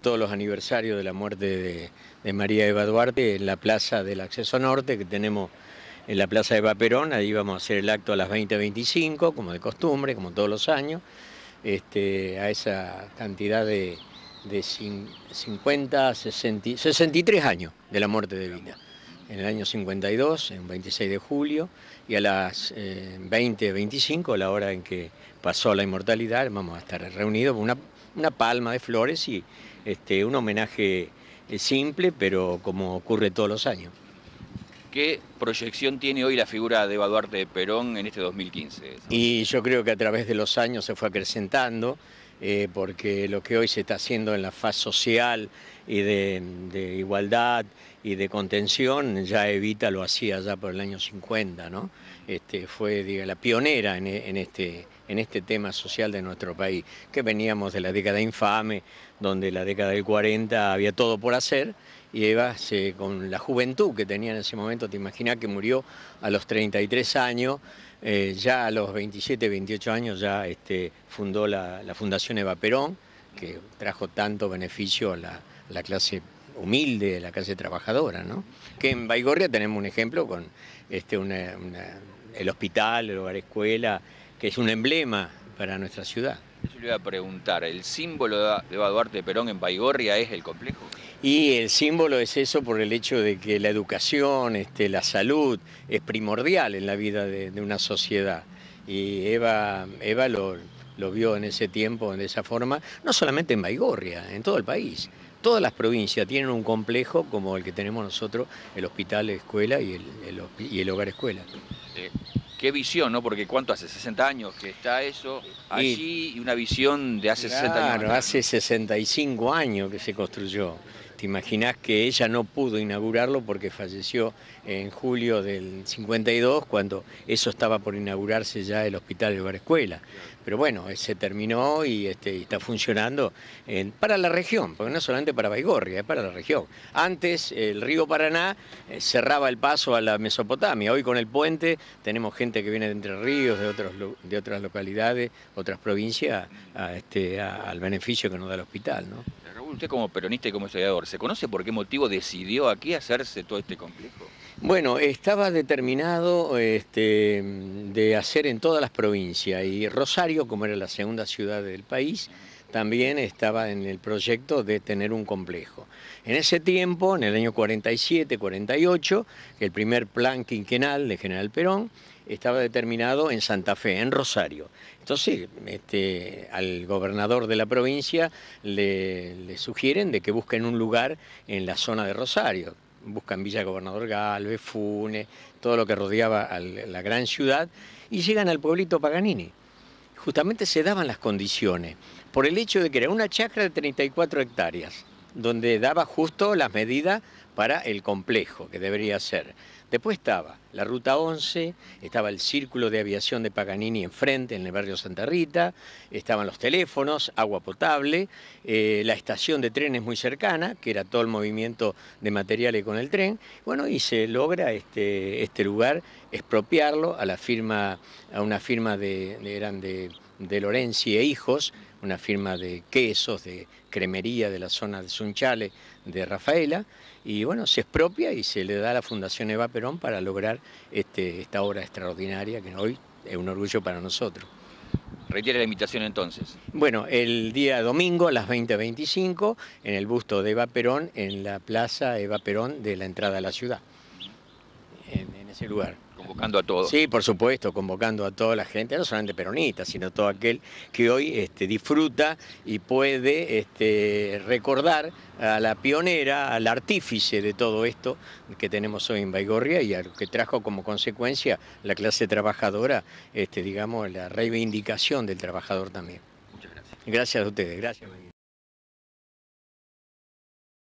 todos los aniversarios de la muerte de, María Eva Duarte en la plaza del acceso norte que tenemos en la plaza de Perón, ahí vamos a hacer el acto a las 20.25, como de costumbre, como todos los años, este, a esa cantidad de, 50, 60, 63 años de la muerte de Vina, En el año 52, en 26 de julio, y a las 20.25, eh, la hora en que pasó la inmortalidad, vamos a estar reunidos una una palma de flores y este, un homenaje eh, simple, pero como ocurre todos los años. ¿Qué proyección tiene hoy la figura de Eva de Perón en este 2015? Y yo creo que a través de los años se fue acrecentando. Eh, porque lo que hoy se está haciendo en la faz social y de, igualdad y de contención, ya Evita lo hacía ya por el año 50, ¿no? Este, fue diga, la pionera en, en, este, en este tema social de nuestro país, que veníamos de la década infame, donde la década del 40 había todo por hacer, y Eva, con la juventud que tenía en ese momento, te imaginas que murió a los 33 años, eh, ya a los 27, 28 años ya este, fundó la, Fundación Eva Perón, que trajo tanto beneficio a la, clase humilde, a la clase trabajadora, ¿no? Que en Baigorria tenemos un ejemplo con este, el hospital, el hogar escuela, que es un emblema para nuestra ciudad. Yo le voy a preguntar, ¿el símbolo de Eva Duarte Perón en Baigorria es el complejo? Y el símbolo es eso por el hecho de que la educación, este, la salud es primordial en la vida de, una sociedad. Y Eva, Eva lo, vio en ese tiempo, de esa forma, no solamente en Baigorria, en todo el país todas las provincias tienen un complejo como el que tenemos nosotros, el hospital escuela y el, y hogar escuela. Eh, qué visión, ¿no? Porque ¿cuánto hace? 60 años que está eso allí y, una visión de hace 60 años. Claro, hace 65 años que se construyó. Te imaginás que ella no pudo inaugurarlo porque falleció en julio del 52, cuando eso estaba por inaugurarse ya el Hospital de Bar Escuela. Pero bueno, se terminó y, este, está funcionando para la región, porque no solamente para Baigorria, es para la región. Antes el río Paraná eh, cerraba el paso a la Mesopotamia. Hoy con el puente tenemos gente que viene de Entre Ríos, de, otros, de otras localidades, otras provincias, este, al beneficio que nos da el hospital. ¿no? usted como peronista y como estudiador, ¿Se conoce por qué motivo decidió aquí hacerse todo este complejo? Bueno, estaba determinado este, de hacer en todas las provincias y Rosario, como era la segunda ciudad del país, también estaba en el proyecto de tener un complejo. En ese tiempo, en el año 47-48, el primer plan quinquenal de General Perón estaba determinado en Santa Fe, en Rosario. Entonces, este, al gobernador de la provincia le, sugieren de que busquen un lugar en la zona de Rosario, buscan Villa Gobernador Galvez, Funes, todo lo que rodeaba a la gran ciudad, y llegan al pueblito Paganini. Justamente se daban las condiciones por el hecho de que era una chacra de 34 hectáreas, donde daba justo las medidas para el complejo que debería ser. Después estaba la Ruta 11, estaba el Círculo de Aviación de Paganini enfrente, en el barrio Santa Rita, estaban los teléfonos, agua potable, eh, la estación de trenes muy cercana, que era todo el movimiento de materiales con el tren. Bueno, y se logra este, este lugar expropiarlo a la firma, a una firma de, de de de Lorenzi e Hijos, una firma de quesos, de cremería de la zona de Sunchale, de Rafaela, y bueno, se expropia y se le da a la Fundación Eva Perón para lograr este, esta obra extraordinaria que hoy es un orgullo para nosotros. Retire la invitación entonces. Bueno, el día domingo a las 20.25 en el busto de Eva Perón, en la plaza Eva Perón de la entrada a la ciudad lugar. Convocando a todos. Sí, por supuesto, convocando a toda la gente, no solamente peronista, sino todo aquel que hoy este, disfruta y puede este, recordar a la pionera, al artífice de todo esto que tenemos hoy en Baigorria y que trajo como consecuencia la clase trabajadora, este, digamos, la reivindicación del trabajador también. Muchas gracias. Gracias a ustedes, gracias.